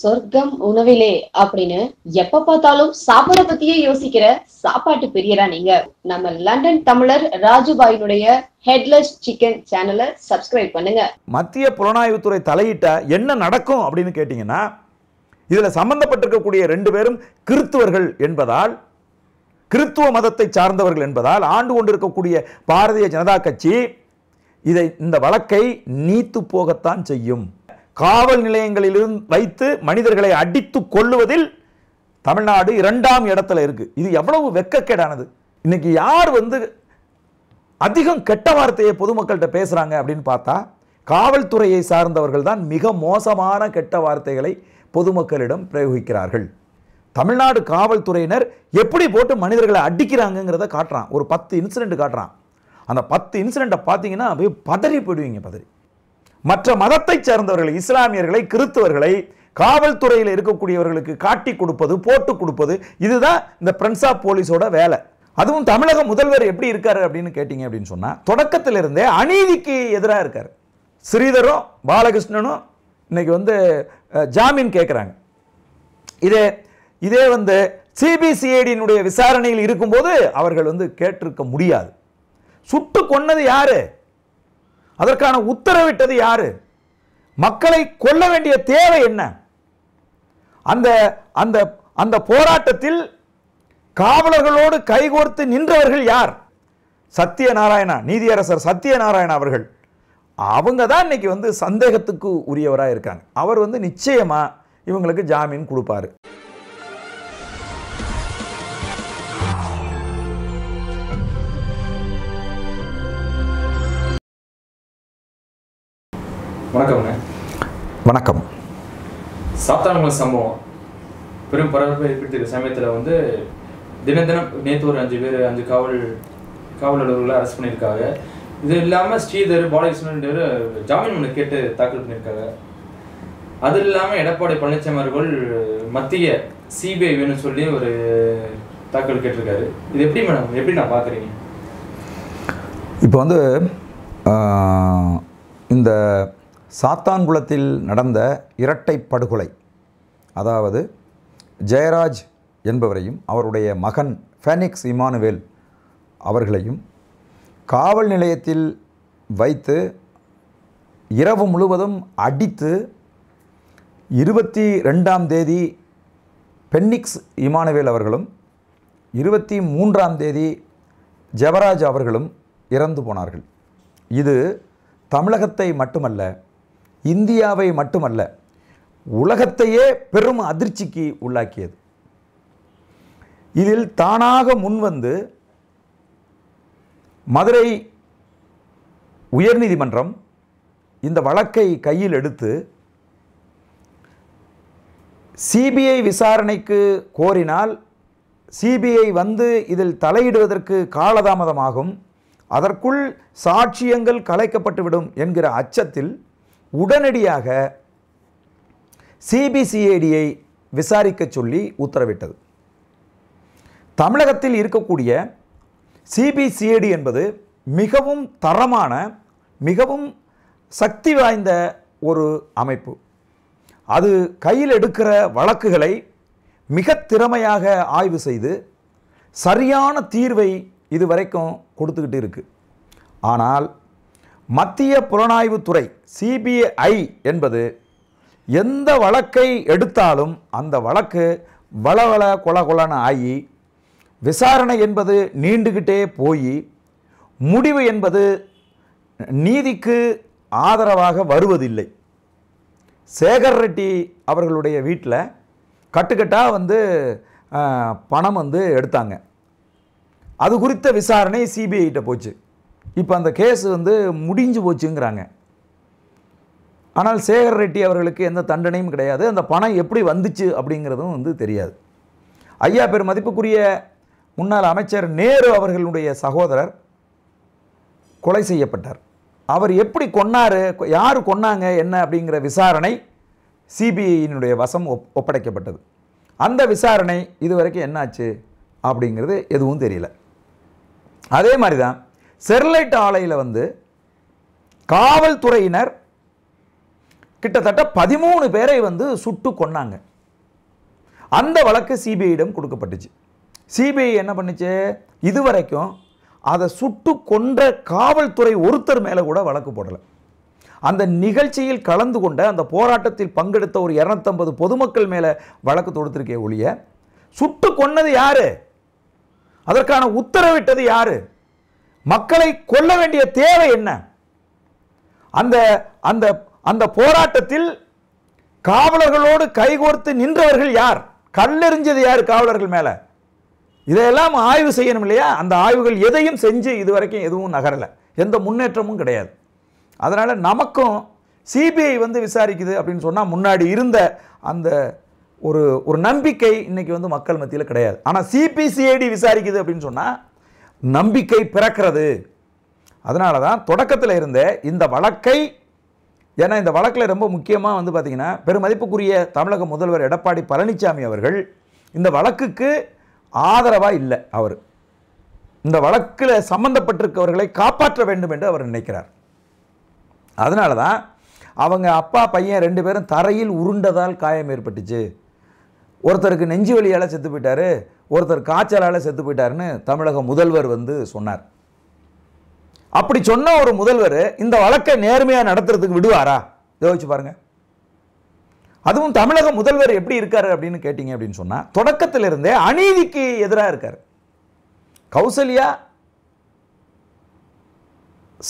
சொர்க்கம் உணவிலே அப்படின்னு எப்ப பார்த்தாலும் சாப்பிட பத்தியே யோசிக்கிற சாப்பாட்டு பெரியரா நீங்க நம்ம லண்டன் தமிழர் ராஜுபாயினுடைய ஹெட்லெஸ் சிக்கன் சேனலை சப்ஸ்கிரைப் பண்ணுங்க மத்திய புலனாய்வுத்துறை தலையிட்ட என்ன நடக்கும் அப்படின்னு கேட்டீங்கன்னா இதுல சம்பந்தப்பட்டிருக்கக்கூடிய ரெண்டு பேரும் கிறித்துவர்கள் என்பதால் கிறித்துவ மதத்தை சார்ந்தவர்கள் என்பதால் ஆண்டு கொண்டிருக்கக்கூடிய பாரதிய ஜனதா கட்சி இதை இந்த வழக்கை நீத்து போகத்தான் செய்யும் காவல் நிலையங்களிலும் வைத்து மனிதர்களை அடித்து கொள்ளுவதில் தமிழ்நாடு இரண்டாம் இடத்துல இருக்கு இது எவ்வளவு வெக்கக்கேடானது இன்னைக்கு யார் வந்து அதிகம் கெட்ட வார்த்தையை பொதுமக்கள்கிட்ட பேசுகிறாங்க அப்படின்னு பார்த்தா காவல்துறையை சார்ந்தவர்கள் தான் மிக மோசமான கெட்ட வார்த்தைகளை பொதுமக்களிடம் பிரயோகிக்கிறார்கள் தமிழ்நாடு காவல்துறையினர் எப்படி போட்டு மனிதர்களை அடிக்கிறாங்கிறத காட்டுறான் ஒரு பத்து இன்சிடெண்ட் காட்டுறான் அந்த பத்து இன்சிடெண்ட்டை பார்த்தீங்கன்னா அப்படியே பதறி போயிடுவீங்க பதறி மற்ற மதத்தை சேர்ந்தவர்களை இஸ்லாமியர்களை கிறித்தவர்களை காவல்துறையில் இருக்கக்கூடியவர்களுக்கு காட்டி கொடுப்பது போட்டு கொடுப்பது இதுதான் இந்த ஃப்ரெண்ட்ஸ் ஆஃப் போலீஸோட வேலை அதுவும் தமிழக முதல்வர் எப்படி இருக்காரு அப்படின்னு கேட்டீங்க அப்படின்னு சொன்னால் தொடக்கத்திலிருந்தே அநீதிக்கு எதிராக இருக்கார் ஸ்ரீதரும் பாலகிருஷ்ணனும் இன்னைக்கு வந்து ஜாமீன் கேட்குறாங்க இதே இதே வந்து சிபிசிஐடியினுடைய விசாரணையில் இருக்கும்போது அவர்கள் வந்து கேட்டிருக்க முடியாது சுட்டு கொன்னது யாரு அதற்கான உத்தரவிட்டது யாரு மக்களை கொல்ல வேண்டிய தேவை என்ன அந்த அந்த அந்த போராட்டத்தில் காவலர்களோடு கைகோர்த்து நின்றவர்கள் யார் சத்யநாராயணா நீதியரசர் சத்யநாராயணா அவர்கள் அவங்க தான் இன்னைக்கு வந்து சந்தேகத்துக்கு உரியவராக இருக்காங்க அவர் வந்து நிச்சயமாக இவங்களுக்கு ஜாமீன் கொடுப்பாரு வணக்கம் சாத்தான்குளம் சம்பவம் பெரும் பரபரப்பை ஏற்படுத்திய சமயத்தில் வந்து தினம் தினம் நேற்று ஒரு அஞ்சு பேர் அஞ்சு காவல் காவலர்களை அரெஸ்ட் பண்ணியிருக்காங்க இது இல்லாமல் ஸ்ரீதர் பாலகிருஷ்ணன் ஜாமீன் மனு கேட்டு தாக்கல் பண்ணியிருக்காங்க அது இல்லாமல் எடப்பாடி பழனிசாமி அவர்கள் மத்திய சிபிஐ வேணும்னு சொல்லி ஒரு தாக்கல் கேட்டிருக்காரு இது எப்படி மேடம் எப்படி நான் பார்க்குறீங்க இப்போ வந்து இந்த சாத்தான்குளத்தில் நடந்த இரட்டை படுகொலை அதாவது ஜெயராஜ் என்பவரையும் அவருடைய மகன் ஃபெனிக்ஸ் இமானுவேல் அவர்களையும் காவல் நிலையத்தில் வைத்து இரவு முழுவதும் அடித்து இருபத்தி ரெண்டாம் தேதி பென்னிக்ஸ் இமானுவேல் அவர்களும் இருபத்தி மூன்றாம் தேதி ஜெவராஜ் அவர்களும் இறந்து போனார்கள் இது தமிழகத்தை மட்டுமல்ல இந்தியாவை மட்டுமல்ல உலகத்தையே பெரும் அதிர்ச்சிக்கு உள்ளாக்கியது இதில் தானாக முன்வந்து மதுரை உயர்நீதிமன்றம் இந்த வழக்கை கையில் எடுத்து சிபிஐ விசாரணைக்கு கோரினால் சிபிஐ வந்து இதில் தலையிடுவதற்கு காலதாமதமாகும் அதற்குள் சாட்சியங்கள் கலைக்கப்பட்டுவிடும் என்கிற அச்சத்தில் உடனடியாக சிபிசிஐடியை விசாரிக்க சொல்லி உத்தரவிட்டது தமிழகத்தில் இருக்கக்கூடிய சிபிசிஐடி என்பது மிகவும் தரமான மிகவும் சக்தி வாய்ந்த ஒரு அமைப்பு அது கையில் எடுக்கிற வழக்குகளை மிக திறமையாக ஆய்வு செய்து சரியான தீர்வை இதுவரைக்கும் கொடுத்துக்கிட்டு இருக்குது ஆனால் மத்திய புலனாய்வுத்துறை சிபிஐ என்பது எந்த வழக்கை எடுத்தாலும் அந்த வழக்கு வளவள கொலகொலன ஆகி விசாரணை என்பது நீண்டுக்கிட்டே போய் முடிவு என்பது நீதிக்கு ஆதரவாக வருவதில்லை சேகர் ரெட்டி அவர்களுடைய வீட்டில் கட்டுக்கட்டாக வந்து பணம் வந்து எடுத்தாங்க அது குறித்த விசாரணை சிபிஐகிட்ட போச்சு இப்போ அந்த கேஸ் வந்து முடிஞ்சு போச்சுங்கிறாங்க ஆனால் சேகர் ரெட்டி அவர்களுக்கு எந்த தண்டனையும் கிடையாது அந்த பணம் எப்படி வந்துச்சு அப்படிங்கிறதும் வந்து தெரியாது ஐயா பேர் மதிப்புக்குரிய முன்னாள் அமைச்சர் நேரு அவர்களுடைய சகோதரர் கொலை செய்யப்பட்டார் அவர் எப்படி கொன்னார் யார் கொன்னாங்க என்ன அப்படிங்கிற விசாரணை சிபிஐயினுடைய வசம் ஒப் ஒப்படைக்கப்பட்டது அந்த விசாரணை இது வரைக்கும் என்னாச்சு அப்படிங்கிறது எதுவும் தெரியல அதே மாதிரி தான் ஸ்டெர்லைட் ஆலையில் வந்து காவல்துறையினர் கிட்டத்தட்ட பதிமூணு பேரை வந்து சுட்டு கொன்னாங்க அந்த வழக்கு சிபிஐயிடம் கொடுக்கப்பட்டுச்சு சிபிஐ என்ன பண்ணுச்சு இதுவரைக்கும் அதை சுட்டு கொன்ற காவல்துறை ஒருத்தர் மேலே கூட வழக்கு போடலை அந்த நிகழ்ச்சியில் கலந்து கொண்ட அந்த போராட்டத்தில் பங்கெடுத்த ஒரு இரநூத்தம்பது பொதுமக்கள் மேலே வழக்கு தொடுத்திருக்கே ஒழிய சுட்டு கொன்னது யாரு அதற்கான உத்தரவிட்டது யாரு மக்களை கொல்ல வேண்டிய தேவை என்ன அந்த அந்த அந்த போராட்டத்தில் காவலர்களோடு கைகோர்த்து நின்றவர்கள் யார் கல்லெறிஞ்சது யார் காவலர்கள் மேலே இதையெல்லாம் ஆய்வு செய்யணும் இல்லையா அந்த ஆய்வுகள் எதையும் செஞ்சு இது வரைக்கும் எதுவும் நகரலை எந்த முன்னேற்றமும் கிடையாது அதனால் நமக்கும் சிபிஐ வந்து விசாரிக்குது அப்படின்னு சொன்னால் முன்னாடி இருந்த அந்த ஒரு ஒரு நம்பிக்கை இன்றைக்கி வந்து மக்கள் மத்தியில் கிடையாது ஆனால் சிபிசிஐடி விசாரிக்குது அப்படின்னு சொன்னால் நம்பிக்கை பிறக்கிறது அதனால தான் தொடக்கத்தில் இருந்த இந்த வழக்கை ஏன்னா இந்த வழக்கில் ரொம்ப முக்கியமாக வந்து பார்த்திங்கன்னா பெருமதிப்புக்குரிய தமிழக முதல்வர் எடப்பாடி பழனிசாமி அவர்கள் இந்த வழக்குக்கு ஆதரவாக இல்லை அவர் இந்த வழக்கில் சம்மந்தப்பட்டிருக்கவர்களை காப்பாற்ற வேண்டும் என்று அவர் நினைக்கிறார் அதனால தான் அவங்க அப்பா பையன் ரெண்டு பேரும் தரையில் உருண்டதால் காயம் ஏற்பட்டுச்சு ஒருத்தருக்கு நெஞ்சு வலியால் செத்து போயிட்டார் ஒருத்தர் காய்ச்சலால் செத்து போயிட்டாருன்னு தமிழக முதல்வர் வந்து சொன்னார் அப்படி சொன்ன ஒரு முதல்வர் இந்த வழக்கை நேர்மையாக நடத்துறதுக்கு விடுவாரா யோசிச்சு பாருங்கள் அதுவும் தமிழக முதல்வர் எப்படி இருக்காரு அப்படின்னு கேட்டிங்க அப்படின்னு சொன்னால் தொடக்கத்திலிருந்தே அநீதிக்கு எதிராக இருக்கார் கௌசல்யா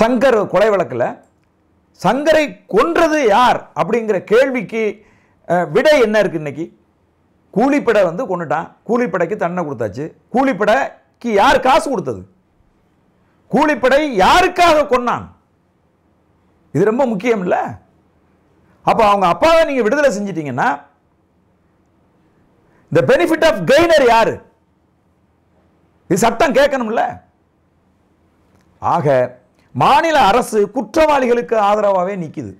சங்கர் கொலை வழக்கில் சங்கரை கொன்றது யார் அப்படிங்கிற கேள்விக்கு விடை என்ன இருக்குது இன்னைக்கு கூலிப்படை வந்து கொண்டுட்டான் கூலிப்படைக்கு தண்டனை கொடுத்தாச்சு கூலிப்படைக்கு யார் காசு கொடுத்தது கூலிப்படை யாருக்காக கொன்னான் இது ரொம்ப முக்கியம் இல்லை அப்போ அவங்க அப்பாவை நீங்கள் விடுதலை செஞ்சிட்டீங்கன்னா இந்த பெனிஃபிட் ஆஃப் கெய்னர் யார் இது சட்டம் கேட்கணும்ல ஆக மாநில அரசு குற்றவாளிகளுக்கு ஆதரவாகவே நிற்கிது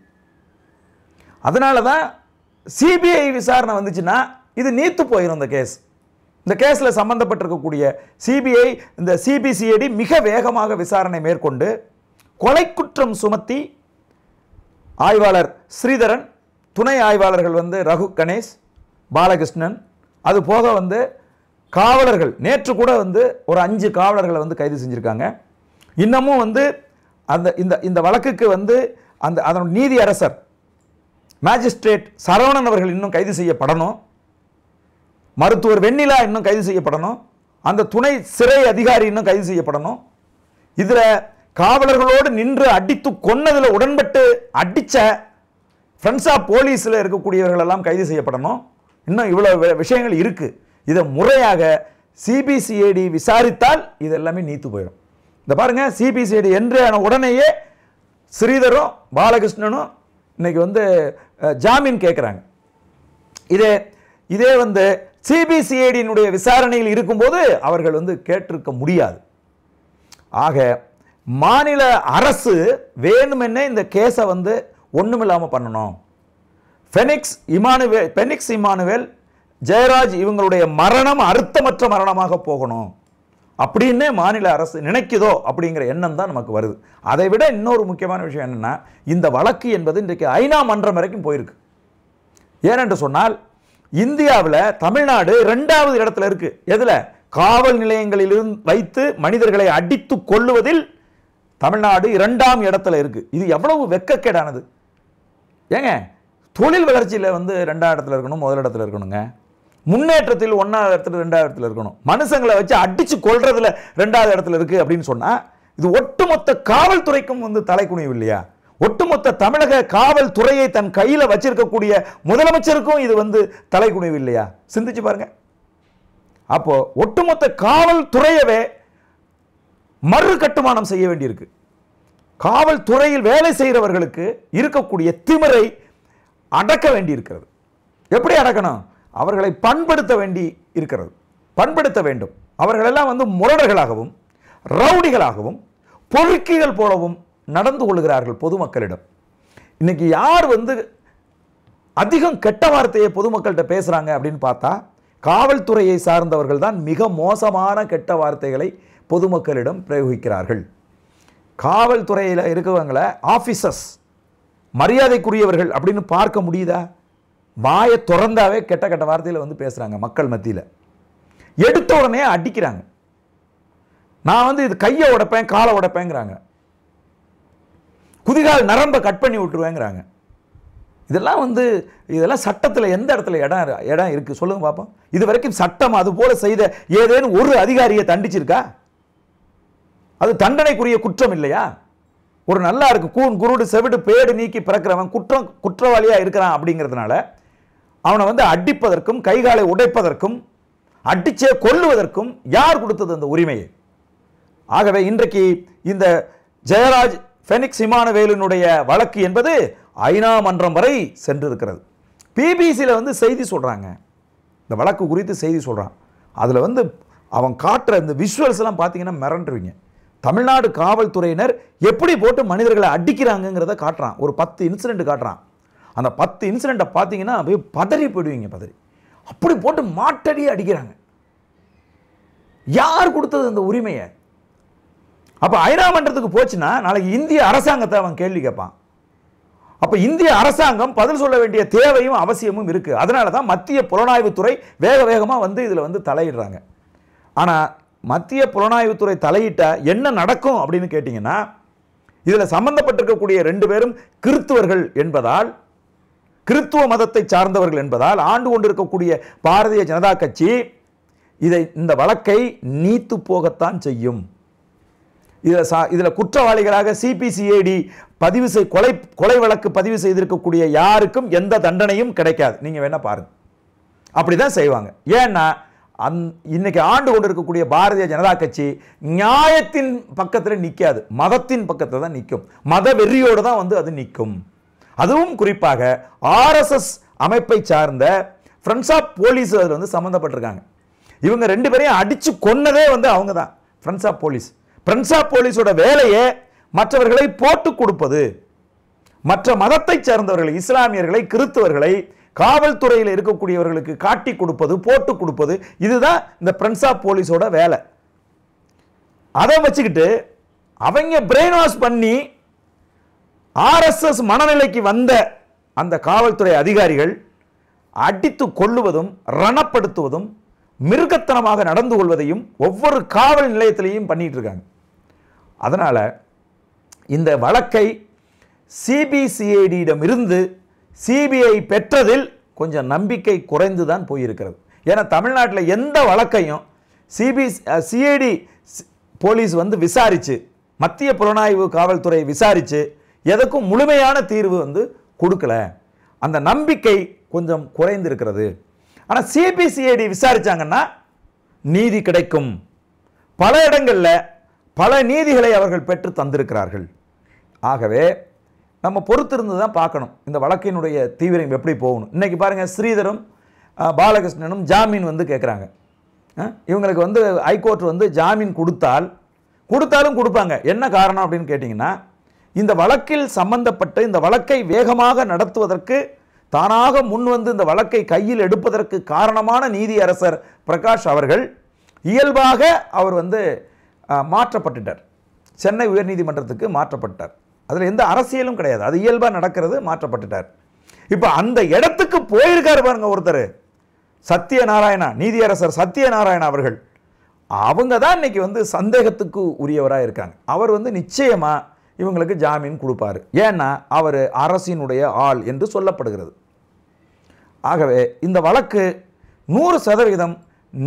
அதனால தான் சிபிஐ விசாரணை வந்துச்சுன்னா இது நீத்து போயிடும் இந்த கேஸ் இந்த கேஸில் சம்மந்தப்பட்டிருக்கக்கூடிய சிபிஐ இந்த சிபிசிஐடி மிக வேகமாக விசாரணை மேற்கொண்டு கொலை குற்றம் சுமத்தி ஆய்வாளர் ஸ்ரீதரன் துணை ஆய்வாளர்கள் வந்து ரகு கணேஷ் பாலகிருஷ்ணன் அது போக வந்து காவலர்கள் நேற்று கூட வந்து ஒரு அஞ்சு காவலர்களை வந்து கைது செஞ்சுருக்காங்க இன்னமும் வந்து அந்த இந்த இந்த வழக்குக்கு வந்து அந்த அதனுடைய நீதி அரசர் மேஜிஸ்ட்ரேட் சரவணன் அவர்கள் இன்னும் கைது செய்யப்படணும் மருத்துவர் வெண்ணிலா இன்னும் கைது செய்யப்படணும் அந்த துணை சிறை அதிகாரி இன்னும் கைது செய்யப்படணும் இதில் காவலர்களோடு நின்று அடித்து கொன்னதில் உடன்பட்டு அடித்த ஃப்ரெண்ட்ஸ் ஆஃப் போலீஸில் இருக்கக்கூடியவர்களெல்லாம் கைது செய்யப்படணும் இன்னும் இவ்வளோ விஷயங்கள் இருக்குது இதை முறையாக சிபிசிஐடி விசாரித்தால் இது எல்லாமே நீத்து போயிடும் இந்த பாருங்கள் சிபிசிஐடி என்று உடனேயே ஸ்ரீதரும் பாலகிருஷ்ணனும் இன்றைக்கி வந்து ஜாமீன் கேட்குறாங்க இதே இதே வந்து சிபிசிஐடியினுடைய விசாரணையில் இருக்கும்போது அவர்கள் வந்து கேட்டிருக்க முடியாது ஆக மாநில அரசு வேணுமென்னே இந்த கேஸை வந்து ஒன்றுமில்லாமல் பண்ணணும் ஃபெனிக்ஸ் இமானுவேல் ஃபெனிக்ஸ் இமானுவேல் ஜெயராஜ் இவங்களுடைய மரணம் அர்த்தமற்ற மரணமாக போகணும் அப்படின்னு மாநில அரசு நினைக்குதோ அப்படிங்கிற எண்ணம் தான் நமக்கு வருது அதை விட இன்னொரு முக்கியமான விஷயம் என்னென்னா இந்த வழக்கு என்பது இன்றைக்கு ஐநா மன்றம் வரைக்கும் போயிருக்கு ஏனென்று சொன்னால் இந்தியாவில் தமிழ்நாடு ரெண்டாவது இடத்துல இருக்கு எதில் காவல் நிலையங்களில் வைத்து மனிதர்களை அடித்து கொள்ளுவதில் தமிழ்நாடு இரண்டாம் இடத்துல இருக்கு இது எவ்வளவு வெக்கக்கேடானது ஏங்க தொழில் வளர்ச்சியில் வந்து ரெண்டாம் இடத்துல இருக்கணும் முதல் இடத்துல இருக்கணுங்க முன்னேற்றத்தில் ஒன்றாவது இடத்துல ரெண்டாவது இடத்துல இருக்கணும் மனுஷங்களை வச்சு அடித்து கொள்றதுல ரெண்டாவது இடத்துல இருக்குது அப்படின்னு சொன்னால் இது ஒட்டுமொத்த காவல்துறைக்கும் வந்து தலைக்குனிவு இல்லையா ஒட்டுமொத்த தமிழக காவல்துறையை தன் கையில் வச்சிருக்கக்கூடிய முதலமைச்சருக்கும் இது வந்து தலைக்குனிவு இல்லையா சிந்திச்சு பாருங்க அப்போ ஒட்டுமொத்த காவல்துறையவே மறு கட்டுமானம் செய்ய வேண்டியிருக்கு காவல்துறையில் வேலை செய்கிறவர்களுக்கு இருக்கக்கூடிய திமிரை அடக்க வேண்டியிருக்கிறது எப்படி அடக்கணும் அவர்களை பண்படுத்த வேண்டி இருக்கிறது பண்படுத்த வேண்டும் அவர்களெல்லாம் வந்து முரடர்களாகவும் ரவுடிகளாகவும் பொறுக்கிகள் போலவும் நடந்து கொள்கிறார்கள் பொதுமக்களிடம் இன்னைக்கு யார் வந்து அதிகம் கெட்ட வார்த்தையை பொதுமக்கள்கிட்ட பேசுகிறாங்க அப்படின்னு பார்த்தா காவல்துறையை சார்ந்தவர்கள் தான் மிக மோசமான கெட்ட வார்த்தைகளை பொதுமக்களிடம் பிரயோகிக்கிறார்கள் காவல்துறையில் இருக்கிறவங்கள ஆஃபீஸர்ஸ் மரியாதைக்குரியவர்கள் அப்படின்னு பார்க்க முடியுதா வாயை திறந்தாவே கெட்ட கெட்ட வார்த்தையில் வந்து பேசுகிறாங்க மக்கள் மத்தியில் எடுத்த உடனே அடிக்கிறாங்க நான் வந்து இது கையை உடைப்பேன் காலை உடைப்பேங்கிறாங்க குதிகால் நரம்பை கட் பண்ணி விட்டுருவேங்கிறாங்க இதெல்லாம் வந்து இதெல்லாம் சட்டத்தில் எந்த இடத்துல இடம் இடம் இருக்குது சொல்லுங்கள் பார்ப்போம் இது வரைக்கும் சட்டம் அது போல் செய்த ஏதேனும் ஒரு அதிகாரியை தண்டிச்சிருக்கா அது தண்டனைக்குரிய குற்றம் இல்லையா ஒரு நல்லா இருக்குது கூன் குருடு செவிடு பேடு நீக்கி பிறக்கிறவன் குற்றம் குற்றவாளியாக இருக்கிறான் அப்படிங்கிறதுனால அவனை வந்து அடிப்பதற்கும் கைகாலை உடைப்பதற்கும் அடிச்சே கொள்ளுவதற்கும் யார் கொடுத்தது அந்த உரிமையை ஆகவே இன்றைக்கு இந்த ஜெயராஜ் ஃபெனிக்ஸ் இமானவேலினுடைய வழக்கு என்பது ஐநா மன்றம் வரை சென்றிருக்கிறது பிபிசியில் வந்து செய்தி சொல்கிறாங்க இந்த வழக்கு குறித்து செய்தி சொல்கிறான் அதில் வந்து அவன் காட்டுற இந்த விஷுவல்ஸ்லாம் பார்த்தீங்கன்னா மிரண்டுருவீங்க தமிழ்நாடு காவல்துறையினர் எப்படி போட்டு மனிதர்களை அடிக்கிறாங்கங்கிறத காட்டுறான் ஒரு பத்து இன்சிடெண்ட் காட்டுறான் அந்த பத்து இன்சிடெண்ட்டை பார்த்தீங்கன்னா அப்படியே பதறி போயிடுவீங்க பதறி அப்படி போட்டு மாட்டடியே அடிக்கிறாங்க யார் கொடுத்தது அந்த உரிமையை அப்போ ஐநா மன்றத்துக்கு போச்சுன்னா நாளைக்கு இந்திய அரசாங்கத்தை அவன் கேள்வி கேட்பான் அப்போ இந்திய அரசாங்கம் பதில் சொல்ல வேண்டிய தேவையும் அவசியமும் இருக்குது அதனால தான் மத்திய புலனாய்வுத்துறை வேக வேகமாக வந்து இதில் வந்து தலையிடுறாங்க ஆனால் மத்திய புலனாய்வுத்துறை தலையிட்டால் என்ன நடக்கும் அப்படின்னு கேட்டிங்கன்னா இதில் சம்பந்தப்பட்டிருக்கக்கூடிய ரெண்டு பேரும் கிறித்துவர்கள் என்பதால் கிறித்துவ மதத்தை சார்ந்தவர்கள் என்பதால் ஆண்டு கொண்டிருக்கக்கூடிய பாரதிய ஜனதா கட்சி இதை இந்த வழக்கை நீத்து போகத்தான் செய்யும் இதில் சா இதில் குற்றவாளிகளாக சிபிசிஐடி பதிவு செய் கொலை கொலை வழக்கு பதிவு செய்திருக்கக்கூடிய யாருக்கும் எந்த தண்டனையும் கிடைக்காது நீங்கள் வேணால் பாருங்கள் அப்படி தான் செய்வாங்க ஏன்னா அந் இன்றைக்கி ஆண்டு கொண்டு இருக்கக்கூடிய பாரதிய ஜனதா கட்சி நியாயத்தின் பக்கத்தில் நிற்காது மதத்தின் பக்கத்தில் தான் நிற்கும் மத வெறியோடு தான் வந்து அது நிற்கும் அதுவும் குறிப்பாக ஆர்எஸ்எஸ் அமைப்பை சார்ந்த ஃப்ரெண்ட்ஸ் ஆஃப் போலீஸ் அதில் வந்து சம்மந்தப்பட்டிருக்காங்க இவங்க ரெண்டு பேரையும் அடித்து கொன்னதே வந்து அவங்க தான் ஃப்ரெண்ட்ஸ் ஆஃப் போலீஸ் பிரின்ஸ் போலீஸோட வேலையே மற்றவர்களை போட்டு கொடுப்பது மற்ற மதத்தை சேர்ந்தவர்களை இஸ்லாமியர்களை கிறிஸ்தவர்களை காவல்துறையில் இருக்கக்கூடியவர்களுக்கு காட்டி கொடுப்பது போட்டு கொடுப்பது இதுதான் இந்த பிரின்ஸ் போலீஸோட வேலை அதை வச்சுக்கிட்டு அவங்க பிரெயின் வாஷ் பண்ணி ஆர்எஸ்எஸ் மனநிலைக்கு வந்த அந்த காவல்துறை அதிகாரிகள் அடித்து கொள்ளுவதும் ரணப்படுத்துவதும் மிருகத்தனமாக நடந்து கொள்வதையும் ஒவ்வொரு காவல் நிலையத்திலையும் பண்ணிட்டு இருக்காங்க அதனால் இந்த வழக்கை சிபிசிஐடியிடம் இருந்து சிபிஐ பெற்றதில் கொஞ்சம் நம்பிக்கை குறைந்து தான் போயிருக்கிறது ஏன்னா தமிழ்நாட்டில் எந்த வழக்கையும் சிபி சிஐடி போலீஸ் வந்து விசாரித்து மத்திய புலனாய்வு காவல்துறை விசாரித்து எதற்கும் முழுமையான தீர்வு வந்து கொடுக்கல அந்த நம்பிக்கை கொஞ்சம் குறைந்திருக்கிறது ஆனால் சிபிசிஐடி விசாரித்தாங்கன்னா நீதி கிடைக்கும் பல இடங்களில் பல நீதிகளை அவர்கள் பெற்று தந்திருக்கிறார்கள் ஆகவே நம்ம பொறுத்திருந்து தான் பார்க்கணும் இந்த வழக்கினுடைய தீவிரம் எப்படி போகணும் இன்றைக்கி பாருங்கள் ஸ்ரீதரும் பாலகிருஷ்ணனும் ஜாமீன் வந்து கேட்குறாங்க இவங்களுக்கு வந்து ஹைகோர்ட் வந்து ஜாமீன் கொடுத்தால் கொடுத்தாலும் கொடுப்பாங்க என்ன காரணம் அப்படின்னு கேட்டிங்கன்னா இந்த வழக்கில் சம்பந்தப்பட்டு இந்த வழக்கை வேகமாக நடத்துவதற்கு தானாக முன் வந்து இந்த வழக்கை கையில் எடுப்பதற்கு காரணமான நீதியரசர் பிரகாஷ் அவர்கள் இயல்பாக அவர் வந்து மாற்றப்பட்டுட்டார் சென்னை உயர்நீதிமன்றத்துக்கு மாற்றப்பட்டார் அதில் எந்த அரசியலும் கிடையாது அது இயல்பாக நடக்கிறது மாற்றப்பட்டுட்டார் இப்போ அந்த இடத்துக்கு போயிருக்காரு பாருங்க ஒருத்தர் சத்யநாராயணா நீதியரசர் சத்யநாராயணா அவர்கள் அவங்க தான் இன்னைக்கு வந்து சந்தேகத்துக்கு உரியவராக இருக்காங்க அவர் வந்து நிச்சயமாக இவங்களுக்கு ஜாமீன் கொடுப்பார் ஏன்னா அவர் அரசினுடைய ஆள் என்று சொல்லப்படுகிறது ஆகவே இந்த வழக்கு நூறு சதவீதம்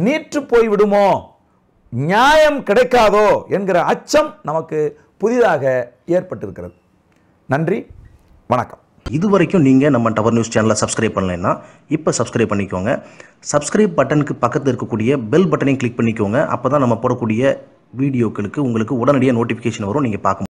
நீற்று போய்விடுமோ நியாயம் கிடைக்காதோ என்கிற அச்சம் நமக்கு புதிதாக ஏற்பட்டிருக்கிறது நன்றி வணக்கம் இது வரைக்கும் நீங்கள் நம்ம டவர் நியூஸ் சேனலை சப்ஸ்கிரைப் பண்ணலைன்னா இப்போ சப்ஸ்கிரைப் பண்ணிக்கோங்க சப்ஸ்கிரைப் பட்டனுக்கு பக்கத்தில் இருக்கக்கூடிய பெல் பட்டனையும் கிளிக் பண்ணிக்கோங்க அப்போ தான் நம்ம போடக்கூடிய வீடியோக்களுக்கு உங்களுக்கு உடனடியாக நோட்டிஃபிகேஷன் வரும் நீங்கள் பார்க்க